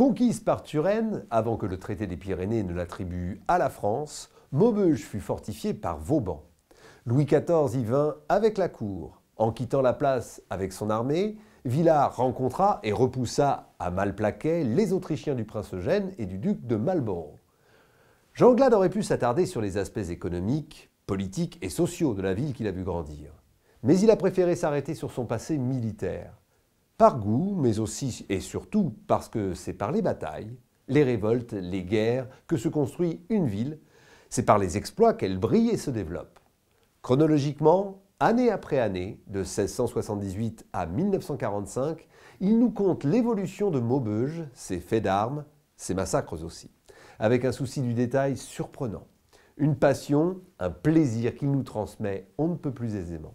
Conquise par Turenne, avant que le traité des Pyrénées ne l'attribue à la France, Maubeuge fut fortifiée par Vauban. Louis XIV y vint avec la cour. En quittant la place avec son armée, Villars rencontra et repoussa à Malplaquet les Autrichiens du prince Eugène et du duc de Marlborough. Jean-Glade aurait pu s'attarder sur les aspects économiques, politiques et sociaux de la ville qu'il a vu grandir. Mais il a préféré s'arrêter sur son passé militaire par goût, mais aussi et surtout parce que c'est par les batailles, les révoltes, les guerres que se construit une ville, c'est par les exploits qu'elle brille et se développe. Chronologiquement, année après année, de 1678 à 1945, il nous compte l'évolution de Maubeuge, ses faits d'armes, ses massacres aussi, avec un souci du détail surprenant, une passion, un plaisir qu'il nous transmet on ne peut plus aisément.